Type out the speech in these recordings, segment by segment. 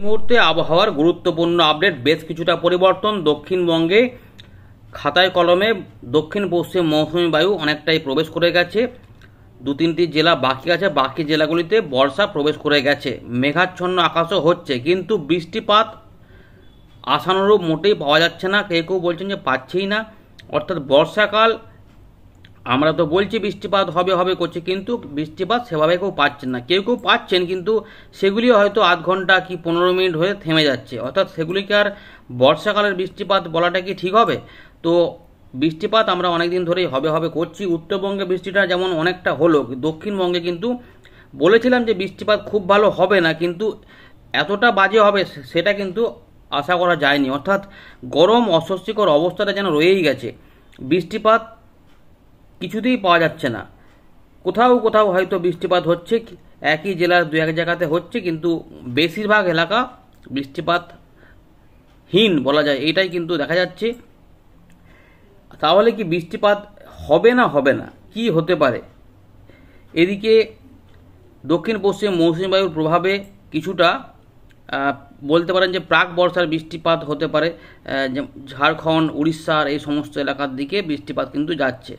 এই মুহূর্তে আবহাওয়ার গুরুত্বপূর্ণ আপডেট বেশ কিছুটা পরিবর্তন দক্ষিণবঙ্গে খাতায় কলমে দক্ষিণ পশ্চিম মৌসুমী বায়ু অনেকটাই প্রবেশ করে গেছে দু তিনটি জেলা বাকি আছে বাকি জেলাগুলিতে বর্ষা প্রবেশ করে গেছে মেঘাচ্ছন্ন আকাশও হচ্ছে কিন্তু বৃষ্টিপাত আশানুরূপ মোটেই পাওয়া যাচ্ছে না কেউ কেউ বলছেন যে পাচ্ছেই না অর্থাৎ বর্ষাকাল আমরা তো বলছি বৃষ্টিপাত হবে হবে করছে কিন্তু বৃষ্টিপাত সেভাবে কেউ পাচ্ছেন না কেউ কেউ পাচ্ছেন কিন্তু সেগুলি হয়তো আধ ঘন্টা কি পনেরো মিনিট হয়ে থেমে যাচ্ছে অর্থাৎ সেগুলিকে আর বর্ষাকালের বৃষ্টিপাত বলাটা কি ঠিক হবে তো বৃষ্টিপাত আমরা অনেকদিন ধরেই হবে হবে করছি উত্তরবঙ্গে বৃষ্টিটা যেমন অনেকটা হলো দক্ষিণবঙ্গে কিন্তু বলেছিলাম যে বৃষ্টিপাত খুব ভালো হবে না কিন্তু এতটা বাজে হবে সেটা কিন্তু আশা করা যায়নি অর্থাৎ গরম অস্বস্তিকর অবস্থাটা যেন রয়েই গেছে বৃষ্টিপাত কিছুতেই পাওয়া যাচ্ছে না কোথাও কোথাও হয়তো বৃষ্টিপাত হচ্ছে একই জেলার দু এক জায়গাতে হচ্ছে কিন্তু বেশিরভাগ এলাকা বৃষ্টিপাতহীন বলা যায় এটাই কিন্তু দেখা যাচ্ছে তাহলে কি বৃষ্টিপাত হবে না হবে না কি হতে পারে এদিকে দক্ষিণ পশ্চিম মৌসুমী বায়ুর প্রভাবে কিছুটা বলতে পারেন যে প্রাক বর্ষার বৃষ্টিপাত হতে পারে ঝাড়খণ্ড উড়িষ্যার এই সমস্ত এলাকার দিকে বৃষ্টিপাত কিন্তু যাচ্ছে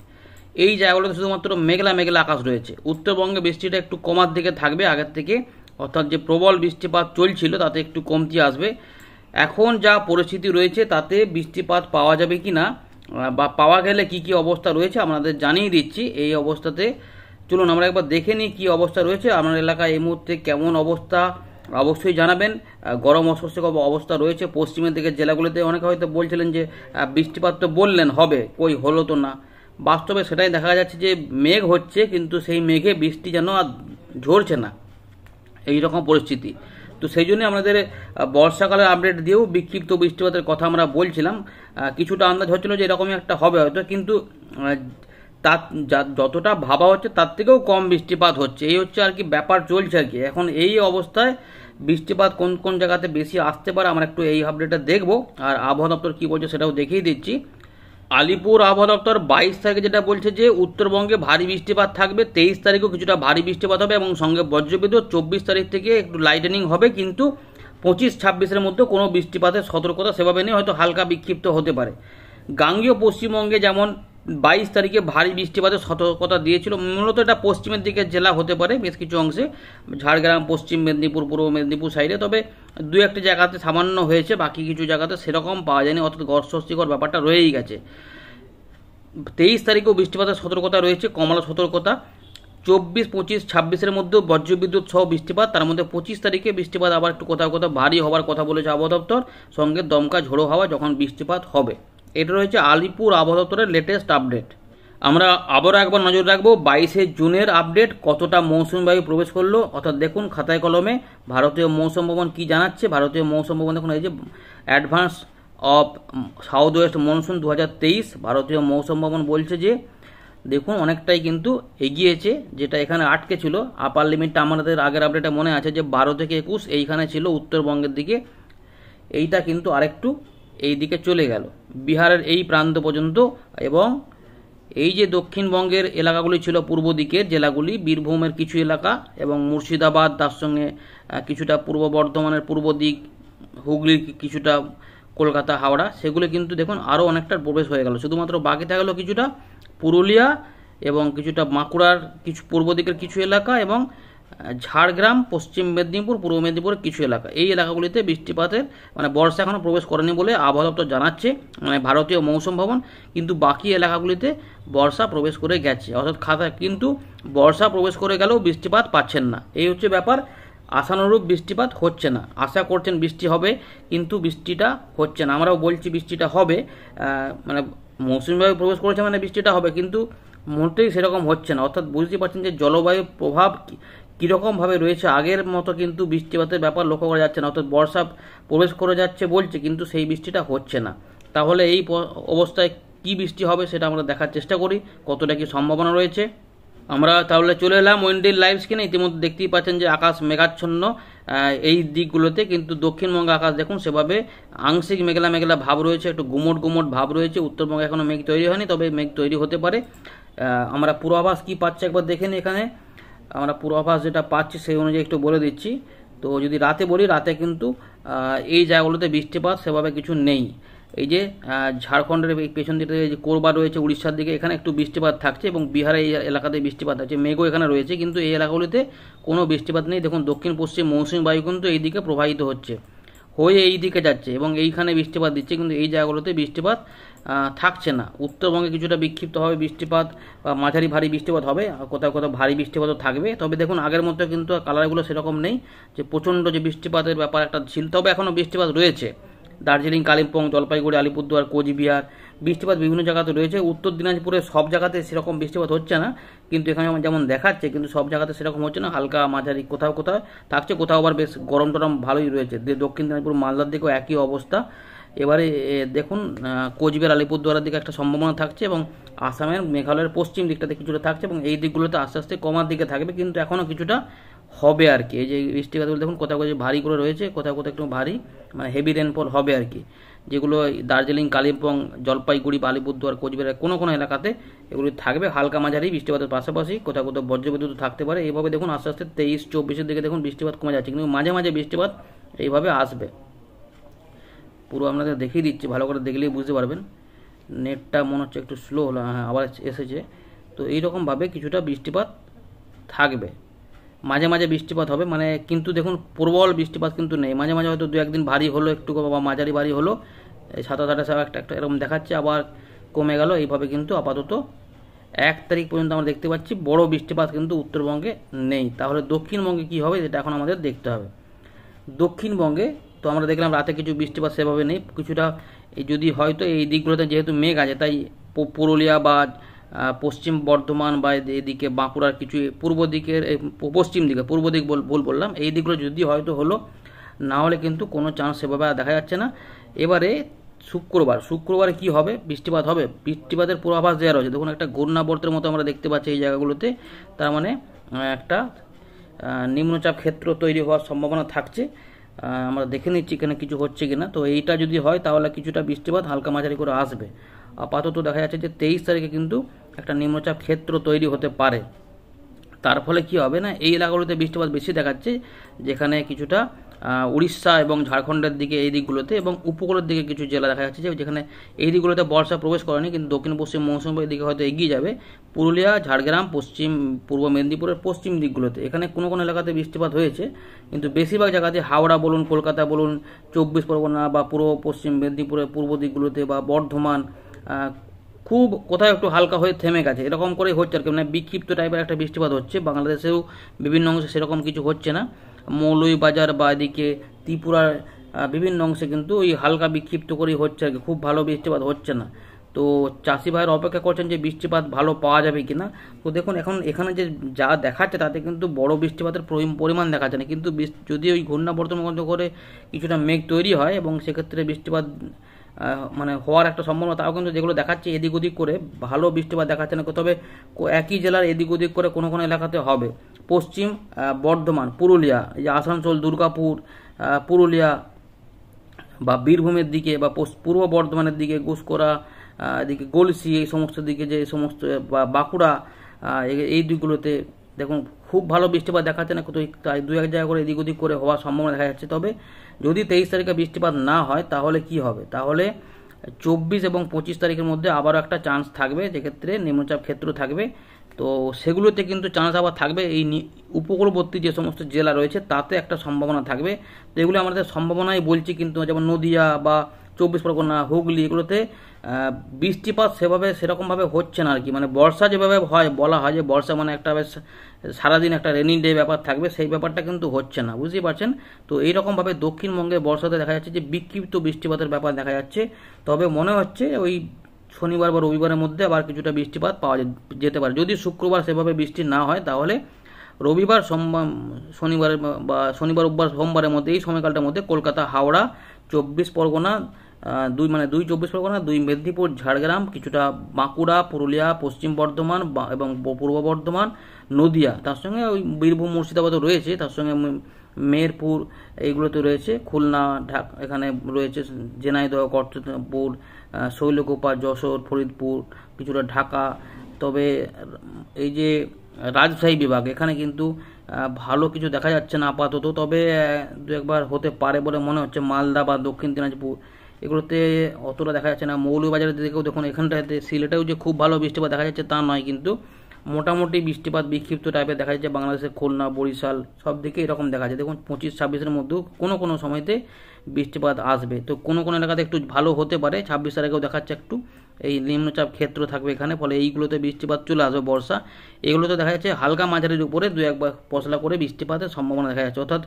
এই জায়গাগুলোতে শুধুমাত্র মেঘলা মেঘলা আকাশ রয়েছে উত্তরবঙ্গে বৃষ্টিটা একটু কমার দিকে থাকবে আগের থেকে অর্থাৎ যে প্রবল বৃষ্টিপাত চলছিল তাতে একটু কমতি আসবে এখন যা পরিস্থিতি রয়েছে তাতে বৃষ্টিপাত পাওয়া যাবে কি না বা পাওয়া গেলে কি কি অবস্থা রয়েছে আপনাদের জানিয়ে দিচ্ছি এই অবস্থাতে চলুন আমরা একবার দেখে নিই কী অবস্থা রয়েছে আপনার এলাকায় এই মুহূর্তে কেমন অবস্থা অবশ্যই জানাবেন গরম অস্বস্তিকর অবস্থা রয়েছে পশ্চিমের দিকে জেলাগুলিতে অনেকে হয়তো বলছিলেন যে বৃষ্টিপাত তো বললেন হবে কই হলো তো না বাস্তবে সেটাই দেখা যাচ্ছে যে মেঘ হচ্ছে কিন্তু সেই মেঘে বৃষ্টি যেন আর ঝরছে না এই রকম পরিস্থিতি তো সেই জন্যে আমাদের বর্ষাকালের আপডেট দিয়েও বিক্ষিপ্ত বৃষ্টিপাতের কথা আমরা বলছিলাম কিছুটা আন্দাজ হচ্ছিল যে এরকমই একটা হবে হয়তো কিন্তু তার যতটা ভাবা হচ্ছে তার থেকেও কম বৃষ্টিপাত হচ্ছে এই হচ্ছে আর কি ব্যাপার চলছে আর কি এখন এই অবস্থায় বৃষ্টিপাত কোন কোন জায়গাতে বেশি আসতে পারে আমরা একটু এই আপডেটটা দেখব আর আবহাওয়া দপ্তর কী বলছে সেটাও দেখিয়ে দিচ্ছি আলিপুর আবহাওয়া দপ্তর বাইশ তারিখে যেটা বলছে যে উত্তরবঙ্গে ভারী বৃষ্টিপাত থাকবে তেইশ তারিখেও কিছুটা ভারী বৃষ্টিপাত হবে এবং সঙ্গে বজ্রবিদ্যুৎ চব্বিশ তারিখ থেকে একটু লাইটেনিং হবে কিন্তু পঁচিশ ছাব্বিশের মধ্যে কোনো বৃষ্টিপাতের সতর্কতা সেভাবে নেই হয়তো হালকা বিক্ষিপ্ত হতে পারে গাঙ্গীয় পশ্চিমবঙ্গে যেমন বাইশ তারিখে ভারী বৃষ্টিপাতের সতর্কতা দিয়েছিল মূলত এটা পশ্চিমের দিকে জেলা হতে পারে বেশ কিছু অংশে ঝাড়গ্রাম পশ্চিম মেদিনীপুর পূর্ব মেদিনীপুর সাইডে তবে দু একটা জায়গাতে সামান্য হয়েছে বাকি কিছু জায়গাতে সেরকম পাওয়া যায়নি অর্থাৎ গর্ষস্তিকর ব্যাপারটা রয়েই গেছে তেইশ তারিখেও বৃষ্টিপাতের সতর্কতা রয়েছে কমলা সতর্কতা চব্বিশ পঁচিশ ছাব্বিশের মধ্যেও বজ্রবিদ্যুৎ সহ বৃষ্টিপাত তার মধ্যে পঁচিশ তারিখে বৃষ্টিপাত আবার একটু কোথাও কোথাও ভারী হওয়ার কথা বলেছে আবহাওয়া দপ্তর সঙ্গে দমকা ঝোড়ো হওয়া যখন বৃষ্টিপাত হবে এটা রয়েছে আলিপুর আবহাওয়া দপ্তরের লেটেস্ট আপডেট আমরা আবারও একবার নজর রাখবো বাইশে জুনের আপডেট কতটা মৌসুমি বায়ু প্রবেশ করলো অর্থাৎ দেখুন খাতায় কলমে ভারতীয় মৌসুম ভবন কী জানাচ্ছে ভারতীয় মৌসুম ভবন দেখুন এই যে advance of south west monsoon দু ভারতীয় মৌসুম ভবন বলছে যে দেখুন অনেকটাই কিন্তু এগিয়েছে যেটা এখানে আটকে ছিল আপার লিমিটটা আমাদের আগের আপডেটে মনে আছে যে বারো থেকে একুশ এইখানে ছিল উত্তরবঙ্গের দিকে এইটা কিন্তু আরেকটু এই দিকে চলে গেল বিহারের এই প্রান্ত পর্যন্ত এবং এই যে দক্ষিণবঙ্গের এলাকাগুলি ছিল পূর্ব দিকের জেলাগুলি বীরভূমের কিছু এলাকা এবং মুর্শিদাবাদ তার সঙ্গে কিছুটা পূর্ব বর্ধমানের পূর্ব দিক হুগলির কিছুটা কলকাতা হাওড়া সেগুলো কিন্তু দেখুন আরও অনেকটা প্রবেশ হয়ে গেল শুধুমাত্র বাকি থাকলো কিছুটা পুরুলিয়া এবং কিছুটা বাঁকুড়ার কিছু পূর্ব দিকের কিছু এলাকা এবং ঝাড়গ্রাম পশ্চিম মেদিনীপুর পূর্ব মেদিনীপুর কিছু এলাকা এই এলাকাগুলিতে বৃষ্টিপাতের মানে বর্ষা এখনও প্রবেশ করেনি বলে আবহাওয়া দপ্তর জানাচ্ছে মানে ভারতীয় মৌসুম ভবন কিন্তু বাকি এলাকাগুলিতে বর্ষা প্রবেশ করে গেছে অর্থাৎ খাতা কিন্তু বর্ষা প্রবেশ করে গেলেও বৃষ্টিপাত পাচ্ছেন না এই হচ্ছে ব্যাপার আশানুরূপ বৃষ্টিপাত হচ্ছে না আশা করছেন বৃষ্টি হবে কিন্তু বৃষ্টিটা হচ্ছে না আমরাও বলছি বৃষ্টিটা হবে মানে মৌসুমিভাবে প্রবেশ করেছে মানে বৃষ্টিটা হবে কিন্তু মোটেই সেরকম হচ্ছে না অর্থাৎ বুঝতে পারছেন যে জলবায়ু প্রভাব কীরকমভাবে রয়েছে আগের মতো কিন্তু বৃষ্টিপাতের ব্যাপার লক্ষ্য করা যাচ্ছে না অর্থাৎ বর্ষা প্রবেশ করে যাচ্ছে বলছে কিন্তু সেই বৃষ্টিটা হচ্ছে না তাহলে এই অবস্থায় কি বৃষ্টি হবে সেটা আমরা দেখার চেষ্টা করি কতটা কি সম্ভাবনা রয়েছে আমরা তাহলে চলে এলাম উইন্ডিল লাইভ স্ক্রিনে ইতিমধ্যে দেখতেই পাচ্ছেন যে আকাশ মেঘাচ্ছন্ন এই দিকগুলোতে কিন্তু দক্ষিণবঙ্গে আকাশ দেখুন সেভাবে আংশিক মেঘলা মেঘলা ভাব রয়েছে একটু গুমট গুমট ভাব রয়েছে উত্তরবঙ্গে এখনও মেঘ তৈরি হয়নি তবে মেঘ তৈরি হতে পারে আমরা পূর্বাভাস কী পাচ্ছি একবার দেখে এখানে আমরা পূর্বাভাস যেটা পাচ্ছি সেই অনুযায়ী একটু বলে দিচ্ছি তো যদি রাতে বলি রাতে কিন্তু এই জায়গাগুলোতে বৃষ্টিপাত সেভাবে কিছু নেই এই যে ঝাড়খণ্ডের পেছন দিকে যে কোরবা রয়েছে উড়িষ্যার দিকে এখানে একটু বৃষ্টিপাত থাকছে এবং বিহারে এই এলাকাতে বৃষ্টিপাত আছে মেঘও এখানে রয়েছে কিন্তু এই এলাকাগুলিতে কোনো বৃষ্টিপাত নেই দেখুন দক্ষিণ পশ্চিম মৌসুমী বায়ু কিন্তু এইদিকে প্রবাহিত হচ্ছে হয়ে এই দিকে যাচ্ছে এবং এইখানে বৃষ্টিপাত দিচ্ছে কিন্তু এই জায়গাগুলোতে বৃষ্টিপাত থাকছে না উত্তরবঙ্গে কিছুটা বিক্ষিপ্তভাবে বৃষ্টিপাত বা মাঝারি ভারী বৃষ্টিপাত হবে কোথাও কোথাও ভারী বৃষ্টিপাতও থাকবে তবে দেখুন আগের মতো কিন্তু কালারগুলো সেরকম নেই যে প্রচণ্ড যে বৃষ্টিপাতের ব্যাপার একটা ছিল তবে এখনও বৃষ্টিপাত রয়েছে দার্জিলিং কালিম্পং জলপাইগুড়ি আলিপুরদুয়ার কোচবিহার বৃষ্টিপাত বিভিন্ন জায়গাতে রয়েছে উত্তর দিনাজপুরে সব জায়গাতে সেরকম বৃষ্টিপাত হচ্ছে না কিন্তু এখানে যেমন দেখাচ্ছে কিন্তু সব জায়গাতে সেরকম হচ্ছে না হালকা মাঝারি কোথাও কোথাও থাকছে কোথাও আবার বেশ গরম টরম ভালোই রয়েছে দক্ষিণ দিনাজপুর মালদার দিকেও একই অবস্থা এবারে দেখুন কোচবিহার আলিপুরদুয়ারের দিকে একটা সম্ভাবনা থাকছে এবং আসামের মেঘালয়ের পশ্চিম দিকটাতে কিছুটা থাকছে এবং এই দিকগুলোতে আস্তে আস্তে কমার দিকে থাকবে কিন্তু এখনও কিছুটা হবে আর কি এই যে বৃষ্টিপাতগুলো দেখুন কোথাও কোথাও ভারী করে রয়েছে কোথাও কোথাও একটু ভারী মানে হেভি রেনফল হবে আর কি যেগুলো দার্জিলিং কালিম্পং জলপাইগুড়ি বা আলিপুরদুয়ার কোচবিহার কোনো কোনো এলাকাতে এগুলি থাকবে হালকা মাঝারি বৃষ্টিপাতের পাশাপাশি কোথাও কোথাও বজ্রবিদ্যুৎ থাকতে পারে এইভাবে দেখুন আস্তে আস্তে তেইশ চব্বিশের দিকে দেখুন বৃষ্টিপাত কমে যাচ্ছে কিন্তু মাঝে মাঝে বৃষ্টিপাত এইভাবে আসবে পুরো আপনাদের দেখিয়ে দিচ্ছি ভালো করে দেখলেই বুঝতে পারবেন নেটটা মনে হচ্ছে একটু স্লো হলো হ্যাঁ আবার এসেছে তো এইরকমভাবে কিছুটা বৃষ্টিপাত থাকবে মাঝে মাঝে বৃষ্টিপাত হবে মানে কিন্তু দেখুন প্রবল বৃষ্টিপাত কিন্তু নেই মাঝে মাঝে হয়তো দু একদিন ভারী হলো একটু বা মাঝারি ভারী হলো সাতাশ আঠাশ একটা একটা এরকম দেখাচ্ছে আবার কমে গেল এইভাবে কিন্তু আপাতত এক তারিখ পর্যন্ত আমরা দেখতে পাচ্ছি বড় বৃষ্টিপাত কিন্তু উত্তরবঙ্গে নেই তাহলে দক্ষিণবঙ্গে কি হবে এটা এখন আমাদের দেখতে হবে দক্ষিণবঙ্গে তো আমরা দেখলাম রাতে কিছু বৃষ্টিপাত সেভাবে নেই কিছুটা যদি হয়তো এই দিকগুলোতে যেহেতু মেঘ আছে তাই পুরুলিয়া বা পশ্চিম বর্ধমান বা এদিকে বাঁকুড়ার কিছু পূর্ব দিকের পশ্চিম দিকে পূর্ব দিক ভুল বললাম এই দিকগুলো যদি হয়তো হলো না হলে কিন্তু কোনো চান্স সেভাবে দেখা যাচ্ছে না এবারে শুক্রবার শুক্রবারে কি হবে বৃষ্টিপাত হবে বৃষ্টিপাতের পূর্বাভাস দেওয়া রয়েছে দেখুন একটা ঘূর্ণাবর্তের মতো আমরা দেখতে পাচ্ছি এই জায়গাগুলোতে তার মানে একটা নিম্নচাপ ক্ষেত্র তৈরি হওয়ার সম্ভাবনা থাকছে আমরা দেখে নিচ্ছি এখানে কিছু হচ্ছে কিনা তো এইটা যদি হয় তাহলে কিছুটা বৃষ্টিপাত হালকা মাঝারি করে আসবে আপাতত দেখা যাচ্ছে যে তেইশ তারিখে কিন্তু একটা নিম্নচাপ ক্ষেত্র তৈরি হতে পারে তার ফলে কি হবে না এই এলাকাগুলোতে বৃষ্টিপাত বেশি দেখাচ্ছে যেখানে কিছুটা উড়িষ্যা এবং ঝাড়খণ্ডের দিকে এই দিকগুলোতে এবং উপকূলের দিকে কিছু জেলা দেখা যাচ্ছে যেখানে এই দিকগুলোতে বর্ষা প্রবেশ করেনি কিন্তু দক্ষিণ পশ্চিম মৌসুমি দিকে হয়তো এগিয়ে যাবে পুরুলিয়া ঝাড়গ্রাম পশ্চিম পূর্ব মেদিনীপুরের পশ্চিম দিকগুলোতে এখানে কোনো কোনো এলাকাতে বৃষ্টিপাত হয়েছে কিন্তু বেশিরভাগ জায়গাতে হাওড়া বলুন কলকাতা বলুন চব্বিশ পরগনা বা পূর্ব পশ্চিম মেদিনীপুরের পূর্ব দিকগুলোতে বা বর্ধমান খুব কোথাও একটু হালকা হয়ে থেমে গেছে এরকম করেই হচ্ছে আর কি মানে বিক্ষিপ্ত টাইপের একটা বৃষ্টিপাত হচ্ছে বাংলাদেশেও বিভিন্ন অংশে সেরকম কিছু হচ্ছে না মৌলইবাজার বা এদিকে ত্রিপুরার বিভিন্ন অংশে কিন্তু ওই হালকা বিক্ষিপ্ত করেই হচ্ছে আর কি খুব ভালো বৃষ্টিপাত হচ্ছে না তো চাষি ভাইয়ের অপেক্ষা করছেন যে বৃষ্টিপাত ভালো পাওয়া যাবে কি না তো দেখুন এখন এখানে যে যা দেখাচ্ছে তাতে কিন্তু বড় বৃষ্টিপাতের পরিমাণ দেখাচ্ছে না কিন্তু যদি ওই ঘূর্ণাবর্তন করে কিছুটা মেঘ তৈরি হয় এবং সেক্ষেত্রে বৃষ্টিপাত মানে হওয়ার একটা সম্ভাবনা তাও কিন্তু যেগুলো দেখাচ্ছে এদিক ওদিক করে ভালো বৃষ্টিপাত দেখাচ্ছে না তবে একই জেলার এদিক ওদিক করে কোনো কোনো এলাকাতে হবে পশ্চিম বর্ধমান পুরুলিয়া এই যে আসানসোল দুর্গাপুর পুরুলিয়া বা বীরভূমের দিকে বা পূর্ব বর্ধমানের দিকে ঘুষকোড়া এদিকে গলসি এই সমস্ত দিকে যে সমস্ত বা বাঁকুড়া এই দিকগুলোতে দেখুন খুব ভালো বৃষ্টিপাত দেখাচ্ছে না কোথাও তাই দু এক জায়গা করে এদিক ওদিক করে হওয়ার সম্ভাবনা দেখা যাচ্ছে তবে যদি তেইশ তারিখে বৃষ্টিপাত না হয় তাহলে কি হবে তাহলে চব্বিশ এবং পঁচিশ তারিখের মধ্যে আবারও একটা চান্স থাকবে যেক্ষেত্রে নিম্নচাপ ক্ষেত্র থাকবে তো সেগুলোতে কিন্তু চান্স আবার থাকবে এই উপকূলবর্তী যে সমস্ত জেলা রয়েছে তাতে একটা সম্ভাবনা থাকবে তো এগুলো আমাদের সম্ভাবনাই বলছি কিন্তু যেমন নদিয়া বা চব্বিশ পরগনা হুগলি এগুলোতে বৃষ্টিপাত সেভাবে সেরকমভাবে হচ্ছে না আর কি মানে বর্ষা যেভাবে হয় বলা হয় যে বর্ষা মানে একটা বেশ সারাদিন একটা রেনি ডে ব্যাপার থাকবে সেই ব্যাপারটা কিন্তু হচ্ছে না বুঝতেই পারছেন তো এইরকমভাবে দক্ষিণবঙ্গে বর্ষাতে দেখা যাচ্ছে যে বিক্ষিপ্ত বৃষ্টিপাতের ব্যাপার দেখা যাচ্ছে তবে মনে হচ্ছে ওই শনিবার বা রবিবারের মধ্যে আবার কিছুটা বৃষ্টিপাত পাওয়া যেতে পারে যদি শুক্রবার সেভাবে বৃষ্টি না হয় তাহলে রবিবার সোমবার শনিবার বা শনিবার রোববার সোমবারের মধ্যে এই সময়কালটার মধ্যে কলকাতা হাওড়া চব্বিশ পরগনা দুই মানে দুই চব্বিশ পরগনা দুই মেদিনীপুর ঝাড়গ্রাম কিছুটা বাঁকুড়া পুরুলিয়া পশ্চিম বর্ধমান এবং পূর্ব বর্ধমান নদিয়া তার সঙ্গে ওই বীরভূম মুর্শিদাবাদও রয়েছে তার সঙ্গে মেহেরপুর এইগুলোতে রয়েছে খুলনা ঢাকা এখানে রয়েছে জেনাইদহ কর্তপুর শৈলকোপা যশোর ফরিদপুর কিছুটা ঢাকা তবে এই যে রাজশাহী বিভাগ এখানে কিন্তু ভালো কিছু দেখা যাচ্ছে না আপাতত তবে দু একবার হতে পারে বলে মনে হচ্ছে মালদা বা দক্ষিণ দিনাজপুর এগুলোতে অতটা দেখা যাচ্ছে না মৌলবাজারের দিকেও দেখুন এখানটাতে সিলেটেও যে খুব ভালো বৃষ্টিপাত দেখা যাচ্ছে তা নয় কিন্তু মোটামুটি বৃষ্টিপাত বিক্ষিপ্ত টাইপের দেখা যাচ্ছে বাংলাদেশের খুলনা বরিশাল সব দিকে এরকম দেখা যায় দেখুন পঁচিশ ছাব্বিশের মধ্যেও কোনো কোনো সময়তে বৃষ্টিপাত আসবে তো কোনো কোনো এলাকাতে একটু ভালো হতে পারে ছাব্বিশ তারিখেও দেখাচ্ছে একটু এই নিম্নচাপ ক্ষেত্র থাকবে এখানে ফলে এইগুলোতে বৃষ্টিপাত চলে আসবে বর্ষা এগুলোতে দেখা যাচ্ছে হালকা মাঝারির উপরে দু একবার পশলা করে বৃষ্টিপাতের সম্ভাবনা দেখা যাচ্ছে অর্থাৎ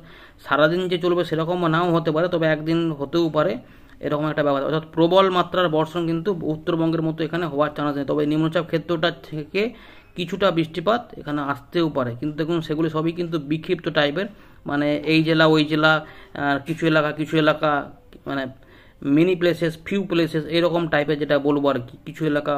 সারাদিন যে চলবে সেরকমও নাও হতে পারে তবে একদিন হতেও পারে এরকম একটা ব্যাপার অর্থাৎ প্রবল মাত্রার বর্ষণ কিন্তু উত্তরবঙ্গের মতো এখানে হওয়ার চান্স নেই তবে নিম্নচাপ ক্ষেত্রটা থেকে কিছুটা বৃষ্টিপাত এখানে আসতেও পারে কিন্তু দেখুন সেগুলি সবই কিন্তু বিক্ষিপ্ত টাইপের মানে এই জেলা ওই জেলা কিছু এলাকা কিছু এলাকা মানে মিনি প্লেসেস ফিউ প্লেসেস এরকম টাইপের যেটা বলবো আর কি কিছু এলাকা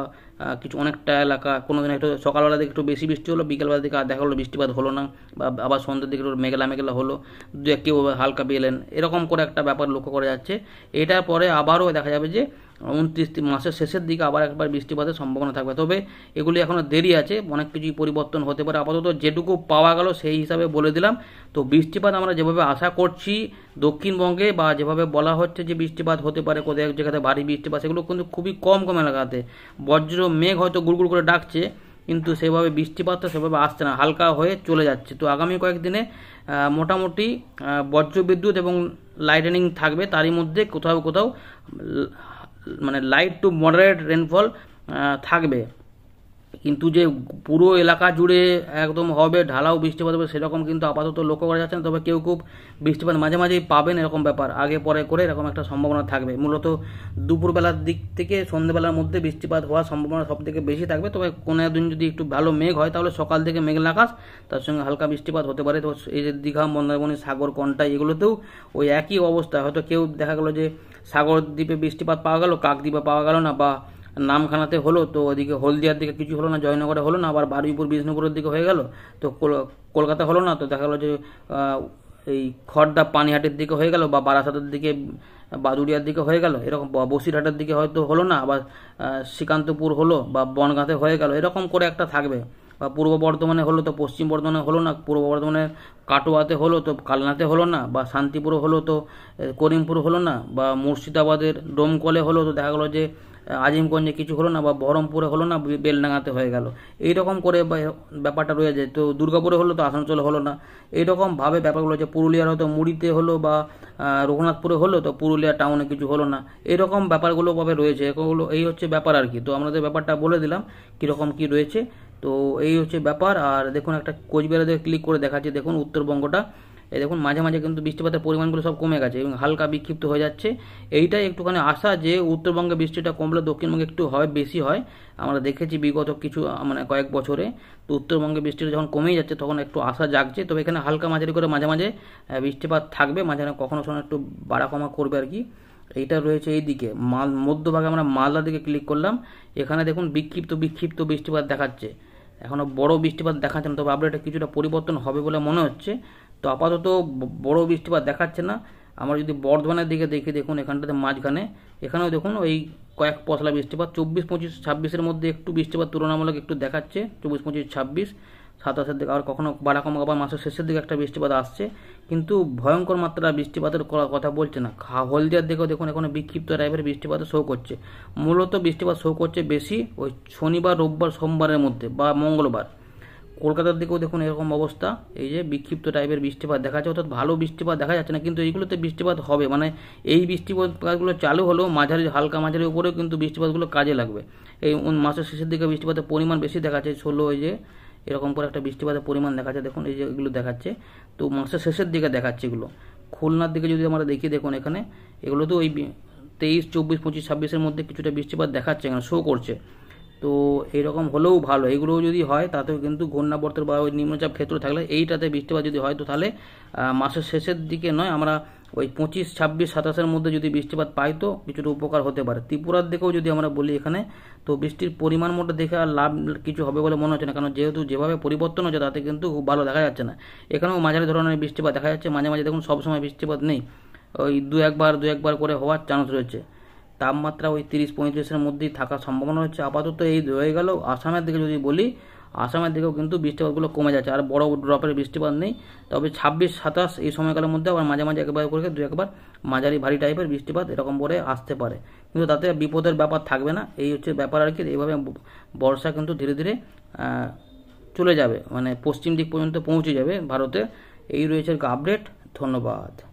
কিছু অনেকটা এলাকা কোনো দিন একটু সকালবেলা দিকে একটু বেশি বৃষ্টি হলো বিকেলবেলা দিকে আর দেখা হলো বৃষ্টিপাত হলো না বা আবার সন্ধ্যের দিকে মেঘলা মেঘলা হলো দু এক কেউ হালকা পেলেন এরকম করে একটা ব্যাপার লক্ষ্য করা যাচ্ছে এটার পরে আবারও দেখা যাবে যে উনত্রিশ মাসের শেষের দিকে আবার একবার বৃষ্টিপাতের সম্ভাবনা থাকবে তবে এগুলি এখনও দেরি আছে অনেক কিছুই পরিবর্তন হতে পারে আপাতত যেটুকু পাওয়া গেল সেই হিসাবে বলে দিলাম তো বৃষ্টিপাত আমরা যেভাবে আশা করছি দক্ষিণবঙ্গে বা যেভাবে বলা হচ্ছে যে বৃষ্টিপাত হতে পারে কোথায় এক জায়গাতে ভারী বৃষ্টিপাত সেগুলো কিন্তু খুবই কম কম এলাকাতে বজ্র মেঘ হয়তো গুড় করে ডাকছে কিন্তু সেভাবে বৃষ্টিপাতটা সেভাবে আসছে না হালকা হয়ে চলে যাচ্ছে তো আগামী কয়েকদিনে মোটামুটি বজ্রবিদ্যুৎ এবং লাইটেনিং থাকবে তারই মধ্যে কোথাও কোথাও মানে লাইট টু মডারেট রেনফল থাকবে কিন্তু যে পুরো এলাকা জুড়ে একদম হবে ঢালাও বৃষ্টিপাত হবে সেরকম কিন্তু আপাতত লক্ষ্য করা যাচ্ছে না তবে কেউ খুব বৃষ্টিপাত মাঝে মাঝেই পাবেন এরকম ব্যাপার আগে পরে করে এরকম একটা সম্ভাবনা থাকবে মূলত দুপুরবেলার দিক থেকে সন্ধ্যেবেলার মধ্যে বৃষ্টিপাত হওয়ার সম্ভাবনা সব থেকে বেশি থাকবে তবে কোনো একদিন যদি একটু ভালো মেঘ হয় তাহলে সকাল থেকে মেঘলা আকাশ তার সঙ্গে হালকা বৃষ্টিপাত হতে পারে তো এই যে দীঘা মন্দারমণি সাগর কন্টাই এগুলোতেও ওই একই অবস্থা হয়তো কেউ দেখা গেলো যে সাগর দ্বীপে বৃষ্টিপাত পাওয়া গেল কাকদ্বীপে পাওয়া গেল না বা নামখানাতে হলো তো ওদিকে হলদিয়ার দিকে কিছু হলো না জয়নগরে হলো না আবার বারুইপুর বিষ্ণুপুরের দিকে হয়ে গেল তো কলকাতা হলো না তো দেখা গেলো যে এই খড়দা পানিহাটের দিকে হয়ে গেল বা বারাসাতের দিকে বাদুড়িয়ার দিকে হয়ে গেল এরকম বসিরহাটের দিকে হয়তো হলো না আবার শ্রীকান্তপুর হলো বা বনগাঁতে হয়ে গেল এরকম করে একটা থাকবে বা পূর্ব বর্ধমানে হলো তো পশ্চিম বর্ধমানে হলো না পূর্ব বর্ধমানে কাটোয়াতে হলো তো কালনাতে হলো না বা শান্তিপুরে হলো তো করিমপুর হলো না বা মুর্শিদাবাদের ডোমকলে হলো তো দেখা গেলো যে আজিমগঞ্জে কিছু হলো না বা বহরমপুরে হলো না বেলডাঙাতে হয়ে গেল এইরকম করে ব্যাপারটা রয়ে যায় তো দুর্গাপুরে হলো তো আসানসোলে হলো না এইরকমভাবে ব্যাপারগুলো হচ্ছে পুরুলিয়ার হয়তো মুড়িতে হলো বা রঘুনাথপুরে হলো তো পুরুলিয়া টাউনে কিছু হলো না এরকম ব্যাপারগুলো ভাবে রয়েছে এগুলো এই হচ্ছে ব্যাপার আর কি তো আমাদের ব্যাপারটা বলে দিলাম কীরকম কি রয়েছে তো এই হচ্ছে ব্যাপার আর দেখুন একটা কোচবিহারে ক্লিক করে দেখাচ্ছি দেখুন উত্তরবঙ্গটা এই দেখুন মাঝে মাঝে কিন্তু বৃষ্টিপাতের পরিমাণগুলো সব কমে গেছে এবং হালকা বিক্ষিপ্ত হয়ে যাচ্ছে এইটাই একটুখানি আশা যে উত্তরবঙ্গে বৃষ্টিটা কমলে দক্ষিণবঙ্গে একটু হয় বেশি হয় আমরা দেখেছি বিগত কিছু মানে কয়েক বছরে তো উত্তরবঙ্গে বৃষ্টিটা যখন কমেই যাচ্ছে তখন একটু আশা জাগছে তবে এখানে হালকা মাঝারি করে মাঝে মাঝে বৃষ্টিপাত থাকবে মাঝে কখনো সময় একটু বাড়া কমা করবে আর কি এইটা রয়েছে এই দিকে মাল মধ্যভাগে আমরা মালদা দিকে ক্লিক করলাম এখানে দেখুন বিক্ষিপ্ত বিক্ষিপ্ত বৃষ্টিপাত দেখাচ্ছে এখনও বড় বৃষ্টিপাত দেখাচ্ছে না তবে আপডেটে কিছুটা পরিবর্তন হবে বলে মনে হচ্ছে তো আপাতত বড় বৃষ্টিপাত দেখাচ্ছে না আমরা যদি বর্ধমানের দিকে দেখি দেখুন এখানটাতে মাঝখানে এখানেও দেখুন ওই কয়েক পশলা বৃষ্টিপাত চব্বিশ পঁচিশ ছাব্বিশের মধ্যে একটু বৃষ্টিপাত তুলনামূলক একটু দেখাচ্ছে চব্বিশ পঁচিশ ছাব্বিশ সাতাশের দিকে আবার কখনও বাড়া কম আবার মাসের শেষের দিকে একটা বৃষ্টিপাত আসছে কিন্তু ভয়ঙ্কর মাত্রা বৃষ্টিপাতের কথা বলছে না হলদিয়ার দিকেও দেখুন এখন বিক্ষিপ্ত টাইপের বৃষ্টিপাত শো করছে মূলত বৃষ্টিপাত শো করছে বেশি ওই শনিবার রোববার সোমবারের মধ্যে বা মঙ্গলবার কলকাতার দিকেও দেখুন এরকম অবস্থা এই যে বিক্ষিপ্ত টাইপের বৃষ্টিপাত দেখা যাচ্ছে অর্থাৎ ভালো বৃষ্টিপাত দেখা যাচ্ছে না কিন্তু এইগুলোতে বৃষ্টিপাত হবে মানে এই বৃষ্টিপাতগুলো চালু হলেও মাঝারি হালকা মাঝারি উপরেও কিন্তু বৃষ্টিপাতগুলো কাজে লাগবে এই মাসের শেষের দিকে বৃষ্টিপাতের পরিমাণ বেশি দেখা যাচ্ছে ষোলো এই যে এরকম করে একটা বৃষ্টিপাতের পরিমাণ দেখাচ্ছে দেখুন এই যে এগুলো দেখাচ্ছে তো মাসের শেষের দিকে দেখাচ্ছে এগুলো খুলনার দিকে যদি আমরা দেখি দেখুন এখানে এগুলো তো ওই তেইশ চব্বিশ পঁচিশ ছাব্বিশের মধ্যে কিছুটা বৃষ্টিপাত দেখাচ্ছে এখানে শো করছে তো এরকম হলেও ভালো এগুলো যদি হয় তাতেও কিন্তু ঘূর্ণাবর্তর বা ওই নিম্নচাপ ক্ষেত্র থাকলে এইটাতে বৃষ্টিপাত যদি হয় তো তাহলে মাসের শেষের দিকে নয় আমরা ওই পঁচিশ ছাব্বিশ সাতাশের মধ্যে যদি বৃষ্টিপাত পাই তো কিছুটা উপকার হতে পারে ত্রিপুরার দিকেও যদি আমরা বলি এখানে তো বৃষ্টির পরিমাণ মতো দেখে আর লাভ কিছু হবে বলে মনে হচ্ছে না কারণ যেহেতু যেভাবে পরিবর্তন হচ্ছে তাতে কিন্তু খুব ভালো দেখা যাচ্ছে না এখানেও মাঝারি ধরনের বৃষ্টিপাত দেখা যাচ্ছে মাঝে মাঝে দেখুন সবসময় বৃষ্টিপাত নেই ওই দু একবার দু একবার করে হওয়ার চান্স রয়েছে তাপমাত্রা ওই তিরিশ পঁয়ত্রিশের মধ্যেই থাকার সম্ভাবনা হচ্ছে আপাতত এই হয়ে গেল আসামের দিকে যদি বলি আসামের দিকেও কিন্তু বৃষ্টিপাতগুলো কমে যাচ্ছে আর বড় ড্রপের বৃষ্টিপাত নেই তবে ছাব্বিশ সাতাশ এই সময়কালের মধ্যে আবার মাঝে মাঝে একবার করে দু একবার মাঝারি ভারী টাইপের বৃষ্টিপাত এরকম করে আসতে পারে কিন্তু তাতে বিপদের ব্যাপার থাকবে না এই হচ্ছে ব্যাপার আর কি এইভাবে বর্ষা কিন্তু ধীরে ধীরে চলে যাবে মানে পশ্চিম দিক পর্যন্ত পৌঁছে যাবে ভারতে এই রয়েছে আপডেট ধন্যবাদ